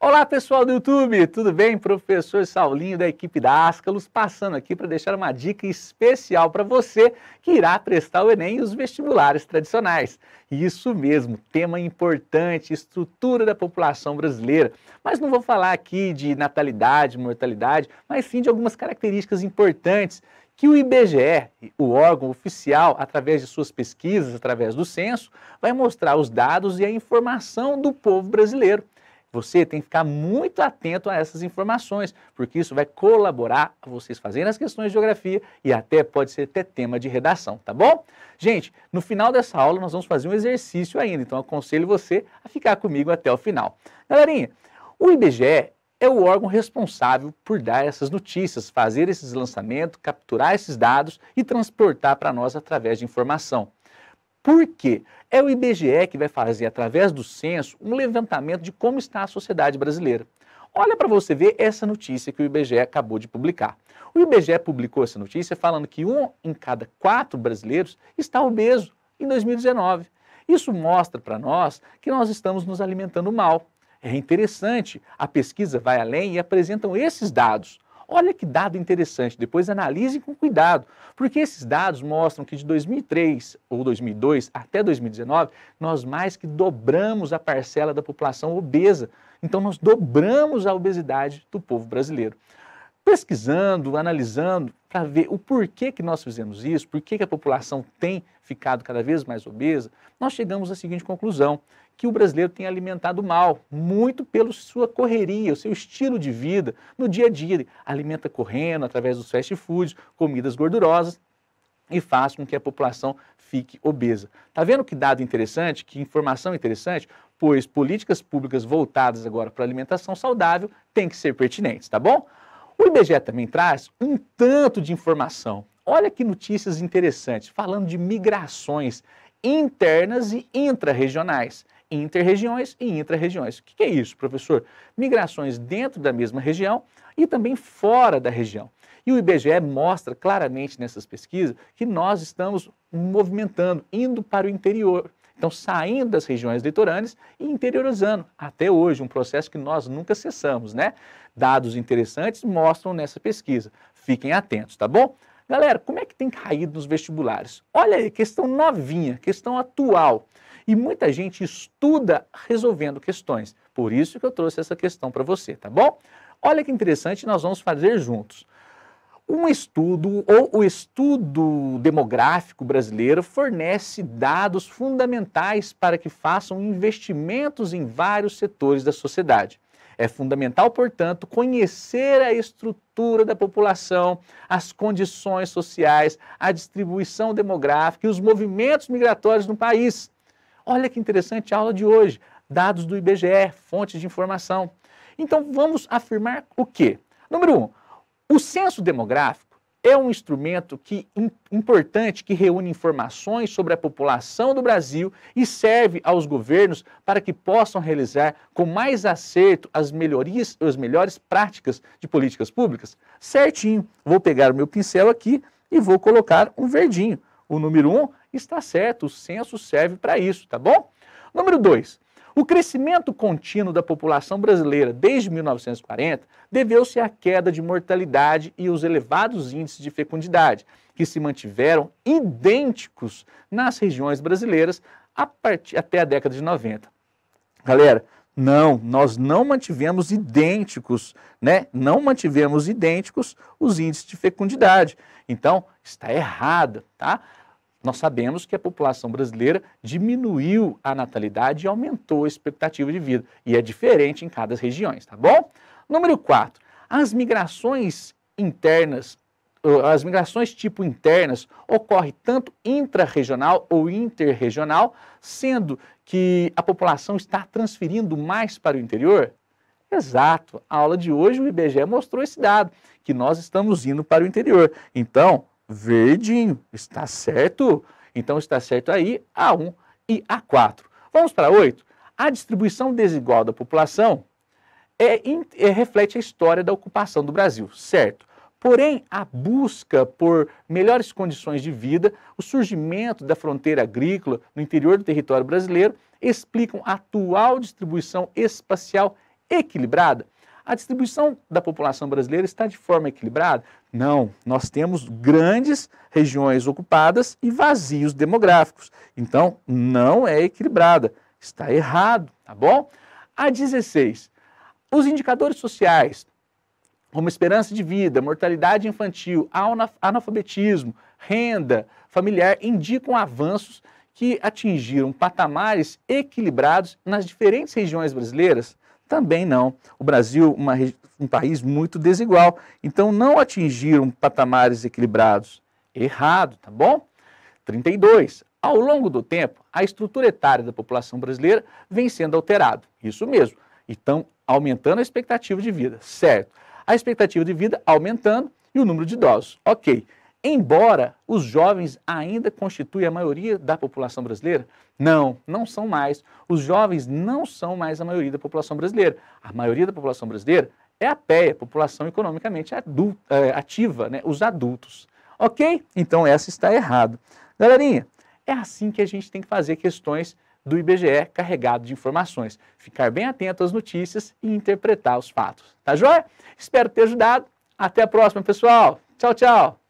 Olá, pessoal do YouTube, tudo bem? Professor Saulinho da equipe da Ascalos passando aqui para deixar uma dica especial para você que irá prestar o Enem e os vestibulares tradicionais. Isso mesmo, tema importante, estrutura da população brasileira. Mas não vou falar aqui de natalidade, mortalidade, mas sim de algumas características importantes que o IBGE, o órgão oficial, através de suas pesquisas, através do censo, vai mostrar os dados e a informação do povo brasileiro. Você tem que ficar muito atento a essas informações, porque isso vai colaborar a vocês fazerem as questões de geografia e até pode ser até tema de redação, tá bom? Gente, no final dessa aula nós vamos fazer um exercício ainda, então aconselho você a ficar comigo até o final. Galerinha, o IBGE é o órgão responsável por dar essas notícias, fazer esses lançamentos, capturar esses dados e transportar para nós através de informação. Por quê? É o IBGE que vai fazer, através do censo, um levantamento de como está a sociedade brasileira. Olha para você ver essa notícia que o IBGE acabou de publicar. O IBGE publicou essa notícia falando que um em cada quatro brasileiros está obeso em 2019. Isso mostra para nós que nós estamos nos alimentando mal. É interessante, a pesquisa vai além e apresentam esses dados. Olha que dado interessante, depois analise com cuidado, porque esses dados mostram que de 2003 ou 2002 até 2019, nós mais que dobramos a parcela da população obesa. Então, nós dobramos a obesidade do povo brasileiro pesquisando, analisando, para ver o porquê que nós fizemos isso, porquê que a população tem ficado cada vez mais obesa, nós chegamos à seguinte conclusão, que o brasileiro tem alimentado mal, muito pela sua correria, o seu estilo de vida no dia a dia. Ele alimenta correndo, através dos fast foods, comidas gordurosas, e faz com que a população fique obesa. Tá vendo que dado interessante, que informação interessante? Pois políticas públicas voltadas agora para alimentação saudável têm que ser pertinentes, tá bom? O IBGE também traz um tanto de informação. Olha que notícias interessantes, falando de migrações internas e intrarregionais. Interregiões e intra-regiões. O que é isso, professor? Migrações dentro da mesma região e também fora da região. E o IBGE mostra claramente nessas pesquisas que nós estamos movimentando, indo para o interior. Então, saindo das regiões litorâneas e interiorizando. Até hoje, um processo que nós nunca cessamos, né? Dados interessantes mostram nessa pesquisa. Fiquem atentos, tá bom? Galera, como é que tem caído nos vestibulares? Olha aí, questão novinha, questão atual. E muita gente estuda resolvendo questões. Por isso que eu trouxe essa questão para você, tá bom? Olha que interessante, nós vamos fazer juntos. Um estudo ou o estudo demográfico brasileiro fornece dados fundamentais para que façam investimentos em vários setores da sociedade. É fundamental, portanto, conhecer a estrutura da população, as condições sociais, a distribuição demográfica e os movimentos migratórios no país. Olha que interessante a aula de hoje. Dados do IBGE, fontes de informação. Então, vamos afirmar o quê? Número um, o censo demográfico é um instrumento que, importante que reúne informações sobre a população do Brasil e serve aos governos para que possam realizar com mais acerto as melhorias, as melhores práticas de políticas públicas. Certinho, vou pegar o meu pincel aqui e vou colocar um verdinho. O número 1 um está certo, o censo serve para isso, tá bom? Número 2, o crescimento contínuo da população brasileira desde 1940 deveu-se à queda de mortalidade e aos elevados índices de fecundidade, que se mantiveram idênticos nas regiões brasileiras a partir, até a década de 90. Galera, não, nós não mantivemos idênticos, né? Não mantivemos idênticos os índices de fecundidade. Então, está errado, tá? Nós sabemos que a população brasileira diminuiu a natalidade e aumentou a expectativa de vida, e é diferente em cada região, tá bom? Número 4. As migrações internas, as migrações tipo internas, ocorrem tanto intra-regional ou interregional, sendo que a população está transferindo mais para o interior? Exato. A aula de hoje, o IBGE mostrou esse dado, que nós estamos indo para o interior. Então, verdinho. Está certo? Então está certo aí A1 e A4. Vamos para 8. A distribuição desigual da população é, é, reflete a história da ocupação do Brasil, certo? Porém, a busca por melhores condições de vida, o surgimento da fronteira agrícola no interior do território brasileiro explicam a atual distribuição espacial equilibrada a distribuição da população brasileira está de forma equilibrada? Não, nós temos grandes regiões ocupadas e vazios demográficos. Então, não é equilibrada. Está errado, tá bom? A 16. Os indicadores sociais, como esperança de vida, mortalidade infantil, analfabetismo, renda familiar, indicam avanços que atingiram patamares equilibrados nas diferentes regiões brasileiras também não. O Brasil, uma, um país muito desigual. Então, não atingiram patamares equilibrados. Errado, tá bom? 32. Ao longo do tempo, a estrutura etária da população brasileira vem sendo alterada. Isso mesmo. Então, aumentando a expectativa de vida, certo? A expectativa de vida aumentando e o número de idosos. Ok. Embora os jovens ainda constituam a maioria da população brasileira, não, não são mais. Os jovens não são mais a maioria da população brasileira. A maioria da população brasileira é a a população economicamente adulta, eh, ativa, né? os adultos. Ok? Então essa está errado. Galerinha, é assim que a gente tem que fazer questões do IBGE carregado de informações. Ficar bem atento às notícias e interpretar os fatos. Tá joia? Espero ter ajudado. Até a próxima, pessoal. Tchau, tchau.